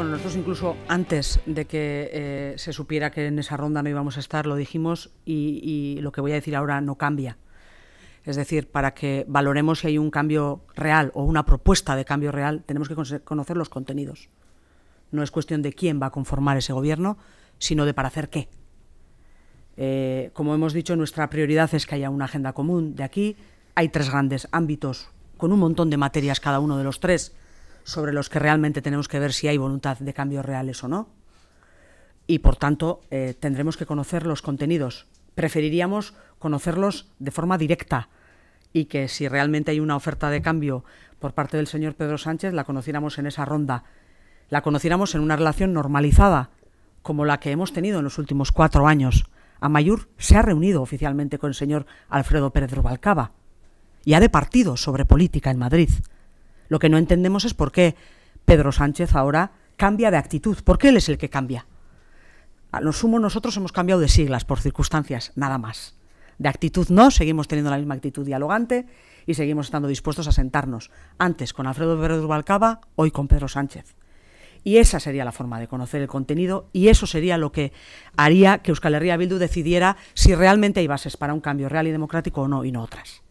Bueno, nosotros incluso antes de que eh, se supiera que en esa ronda no íbamos a estar, lo dijimos y, lo que voy a decir ahora no cambia. Es decir, para que valoremos si hay un cambio real o una propuesta de cambio real, tenemos que conocer los contenidos. No es cuestión de quién va a conformar ese gobierno, sino de para hacer qué. Eh, como hemos dicho, nuestra prioridad es que haya una agenda común de aquí. Hay tres grandes ámbitos con un montón de materias cada uno de los tres sobre los que realmente tenemos que ver si hay voluntad de cambios reales o no. Y por tanto, eh, tendremos que conocer los contenidos. Preferiríamos conocerlos de forma directa y que si realmente hay una oferta de cambio por parte del señor Pedro Sánchez, la conociéramos en esa ronda, la conociéramos en una relación normalizada, como la que hemos tenido en los últimos cuatro años. A Amayur se ha reunido oficialmente con el señor Alfredo Pérez Rubalcaba y ha departido sobre política en Madrid. Lo que no entendemos es por qué Pedro Sánchez ahora cambia de actitud. ¿Por qué él es el que cambia? A lo sumo nosotros hemos cambiado de siglas por circunstancias, nada más. De actitud no, seguimos teniendo la misma actitud dialogante y seguimos estando dispuestos a sentarnos, antes con Alfredo Pérez Urbalcaba, hoy con Pedro Sánchez. Y esa sería la forma de conocer el contenido y eso sería lo que haría que Euskal Herria Bildu decidiera si realmente hay bases para un cambio real y democrático o no y no otras.